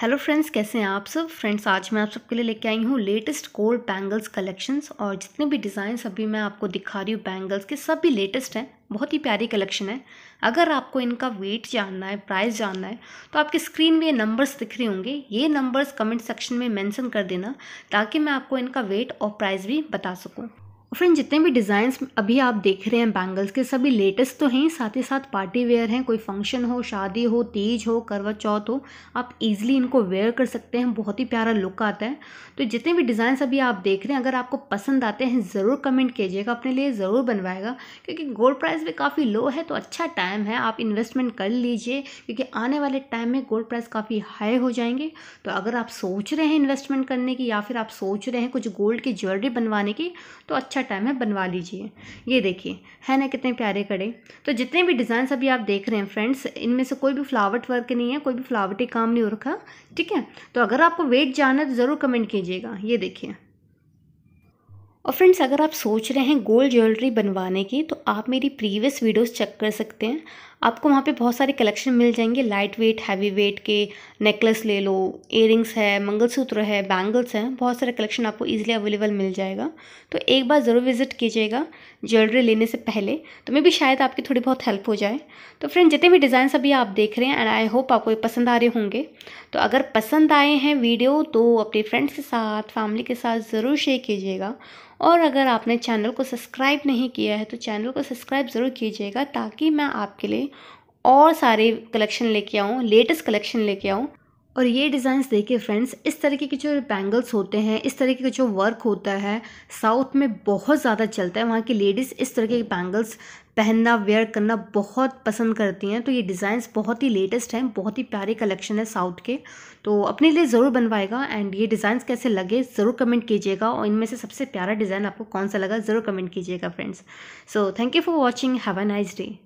hello friends कैसे हैं आप सब फ्रेंड्स आज मैं आप सबके लिए लेके आई हूँ लेटेस्ट गोल्ड बैंगल्स कलेक्शंस और जितने भी डिज़ाइन अभी मैं आपको दिखा रही हूँ बैंगल्स के सब भी लेटेस्ट हैं बहुत ही प्यारी कलेक्शन है अगर आपको इनका वेट जानना है प्राइस जानना है तो आपके स्क्रीन में ये नंबर्स दिख रहे होंगे ये नंबर्स कमेंट सेक्शन में मेंशन कर देना ताकि मैं आपको इनका वेट और प्राइस भी बता सकूँ फ्रेंड जितने भी डिज़ाइंस अभी आप देख रहे हैं बैंगल्स के सभी लेटेस्ट तो हैं साथ ही साथ पार्टी वेयर हैं कोई फंक्शन हो शादी हो तीज हो करवा चौथ हो आप इजीली इनको वेयर कर सकते हैं बहुत ही प्यारा लुक आता है तो जितने भी डिज़ाइंस अभी आप देख रहे हैं अगर आपको पसंद आते हैं ज़रूर कमेंट कीजिएगा अपने लिए ज़रूर बनवाएगा क्योंकि गोल्ड प्राइस भी काफ़ी लो है तो अच्छा टाइम है आप इन्वेस्टमेंट कर लीजिए क्योंकि आने वाले टाइम में गोल्ड प्राइस काफ़ी हाई हो जाएंगे तो अगर आप सोच रहे हैं इन्वेस्टमेंट करने की या फिर आप सोच रहे हैं कुछ गोल्ड की ज्वेलरी बनवाने की तो अच्छा अच्छा टाइम है बनवा लीजिए ये देखिए है ना कितने प्यारे कड़े तो जितने भी डिजाइन अभी आप देख रहे हैं फ्रेंड्स इनमें से कोई भी फ्लावर्ट वर्क नहीं है कोई भी फ्लावर्टी काम नहीं हो रखा ठीक है तो अगर आपको वेट जाना है तो ज़रूर कमेंट कीजिएगा ये देखिए और फ्रेंड्स अगर आप सोच रहे हैं गोल्ड ज्वेलरी बनवाने की तो आप मेरी प्रीवियस वीडियोस चेक कर सकते हैं आपको वहाँ पे बहुत सारे कलेक्शन मिल जाएंगे लाइट वेट हैवी वेट के नेकलेस ले लो इयरिंग्स है मंगलसूत्र है बैंगल्स हैं बहुत सारे कलेक्शन आपको ईजिली अवेलेबल मिल जाएगा तो एक बार ज़रूर विजिट कीजिएगा ज्वेलरी लेने से पहले तो मे भी शायद आपकी थोड़ी बहुत हेल्प हो जाए तो फ्रेंड जितने भी डिज़ाइन अभी आप देख रहे हैं एंड आई होप आपको पसंद आ रहे होंगे तो अगर पसंद आए हैं वीडियो तो अपने फ्रेंड्स के साथ फैमिली के साथ ज़रूर शेयर कीजिएगा और अगर आपने चैनल को सब्सक्राइब नहीं किया है तो चैनल को सब्सक्राइब ज़रूर कीजिएगा ताकि मैं आपके लिए और सारे कलेक्शन लेके आऊँ लेटेस्ट कलेक्शन लेके आऊँ और ये डिज़ाइंस देखिए फ्रेंड्स इस तरीके के जो बैंगल्स होते हैं इस तरीके का जो वर्क होता है साउथ में बहुत ज़्यादा चलता है वहाँ की लेडीज़ इस तरीके के बैंगल्स पहनना वेयर करना बहुत पसंद करती हैं तो ये डिज़ाइंस बहुत ही लेटेस्ट हैं बहुत ही प्यारे कलेक्शन है साउथ के तो अपने लिए ज़रूर बनवाएगा एंड ये डिज़ाइंस कैसे लगे ज़रूर कमेंट कीजिएगा और इनमें से सबसे प्यारा डिज़ाइन आपको कौन सा लगा ज़रूर कमेंट कीजिएगा friends so thank you for watching have a nice day